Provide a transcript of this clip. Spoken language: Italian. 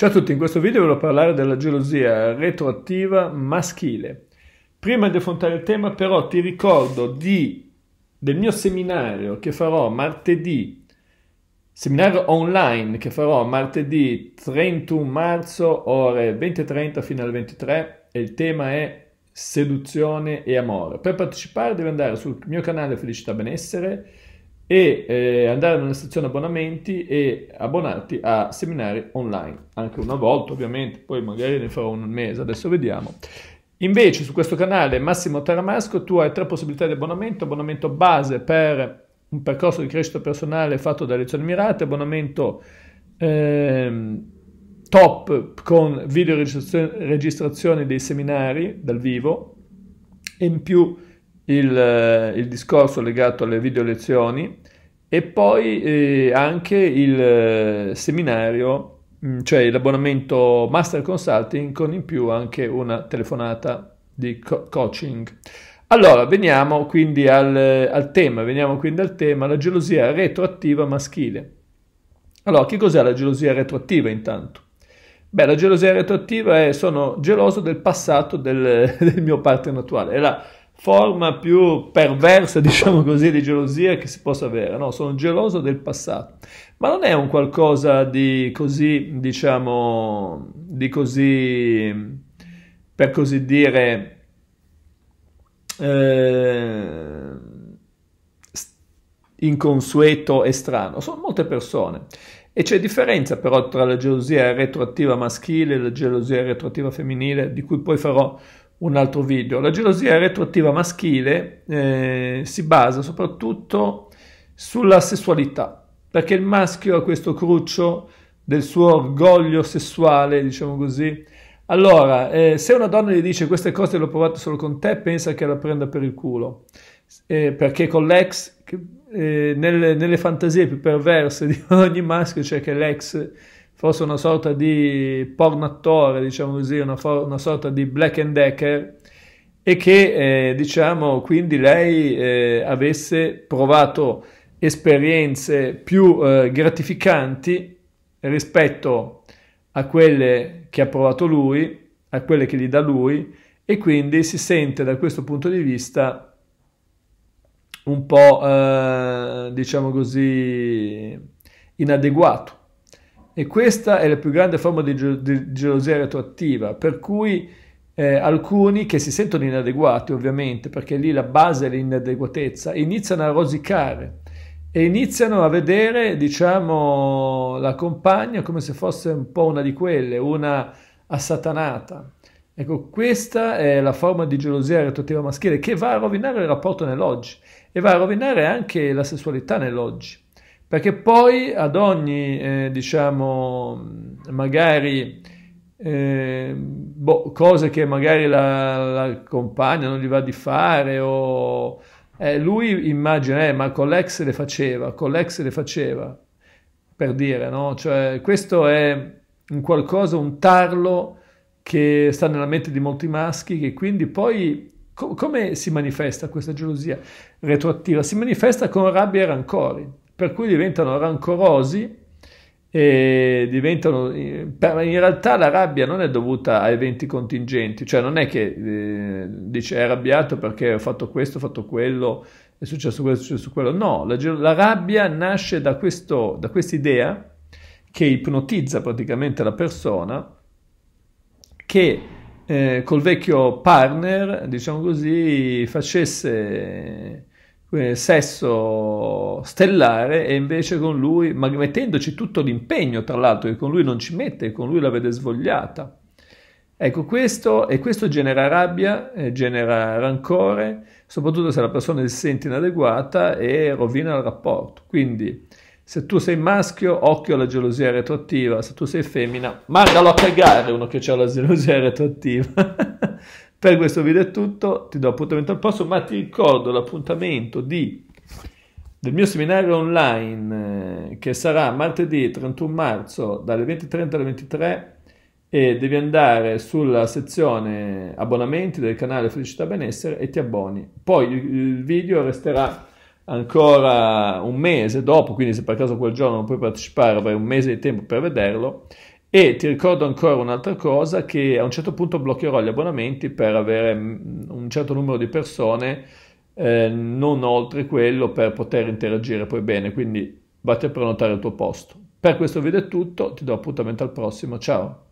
Ciao a tutti, in questo video voglio parlare della gelosia retroattiva maschile. Prima di affrontare il tema però ti ricordo di, del mio seminario che farò martedì, seminario online che farò martedì 31 marzo ore 20.30 fino alle 23 e il tema è seduzione e amore. Per partecipare devi andare sul mio canale Felicità Benessere e eh, andare nella sezione abbonamenti e abbonarti a seminari online, anche una volta ovviamente, poi magari ne farò un mese, adesso vediamo. Invece su questo canale Massimo Taramasco tu hai tre possibilità di abbonamento, abbonamento base per un percorso di crescita personale fatto da lezioni mirate, abbonamento ehm, top con video registrazione dei seminari dal vivo e in più il, eh, il discorso legato alle video lezioni e poi eh, anche il eh, seminario, mm, cioè l'abbonamento Master Consulting con in più anche una telefonata di co- coaching. Allora, veniamo quindi al, eh, al tema, veniamo quindi al tema, la gelosia retroattiva maschile. Allora, che cos'è la gelosia retroattiva intanto? Beh, la gelosia retroattiva è sono geloso del passato del, del mio partner attuale. È la forma più perversa, diciamo così, di gelosia che si possa avere. No, sono geloso del passato. Ma non è un qualcosa di così, diciamo, di così, per così dire, eh, inconsueto e strano. Sono molte persone. E c'è differenza però tra la gelosia retroattiva maschile e la gelosia retroattiva femminile, di cui poi farò un altro video. La gelosia retroattiva maschile eh, si basa soprattutto sulla sessualità, perché il maschio ha questo cruccio del suo orgoglio sessuale, diciamo così. Allora, eh, se una donna gli dice queste cose le ho provate solo con te, pensa che la prenda per il culo, eh, perché con l'ex, eh, nelle, nelle fantasie più perverse di ogni maschio c'è cioè che l'ex fosse una sorta di pornattore, diciamo così, una, for- una sorta di black and decker e che eh, diciamo quindi lei eh, avesse provato esperienze più eh, gratificanti rispetto a quelle che ha provato lui, a quelle che gli dà lui e quindi si sente da questo punto di vista un po' eh, diciamo così inadeguato e questa è la più grande forma di, ge- di gelosia retroattiva, per cui eh, alcuni che si sentono inadeguati, ovviamente, perché lì la base è l'inadeguatezza, iniziano a rosicare e iniziano a vedere, diciamo, la compagna come se fosse un po' una di quelle, una assatanata. Ecco, questa è la forma di gelosia retroattiva maschile che va a rovinare il rapporto nell'oggi e va a rovinare anche la sessualità nell'oggi. Perché poi ad ogni, eh, diciamo, magari eh, boh, cose che magari la, la, compagna non gli va di fare o... Eh, lui immagina, eh, ma con l'ex le faceva, con l'ex le faceva, per dire, no? Cioè, questo è un qualcosa, un tarlo che sta nella mente di molti maschi che quindi poi come si manifesta questa gelosia retroattiva? Si manifesta con rabbia e rancori per cui diventano rancorosi e diventano... In realtà la rabbia non è dovuta a eventi contingenti, cioè non è che eh, dice è arrabbiato perché ho fatto questo, ho fatto quello, è successo questo, è successo quello. No, la, la rabbia nasce da, questo, da quest'idea che ipnotizza praticamente la persona che eh, col vecchio partner, diciamo così, facesse eh, sesso stellare e invece con lui, ma mettendoci tutto l'impegno tra l'altro che con lui non ci mette, con lui la vede svogliata. Ecco questo, e questo genera rabbia, eh, genera rancore, soprattutto se la persona si sente inadeguata e rovina il rapporto. Quindi se tu sei maschio, occhio alla gelosia retroattiva, se tu sei femmina, mandalo a cagare uno che ha la gelosia retroattiva. Per questo video è tutto, ti do appuntamento al prossimo, ma ti ricordo l'appuntamento di, del mio seminario online eh, che sarà martedì 31 marzo dalle 20.30 alle 23 e devi andare sulla sezione abbonamenti del canale Felicità Benessere e ti abboni. Poi il video resterà ancora un mese dopo, quindi se per caso quel giorno non puoi partecipare avrai un mese di tempo per vederlo e ti ricordo ancora un'altra cosa che a un certo punto bloccherò gli abbonamenti per avere mm, un certo numero di persone, eh, non oltre quello per poter interagire poi bene, quindi vatti a prenotare il tuo posto. Per questo video è tutto, ti do appuntamento al prossimo, ciao!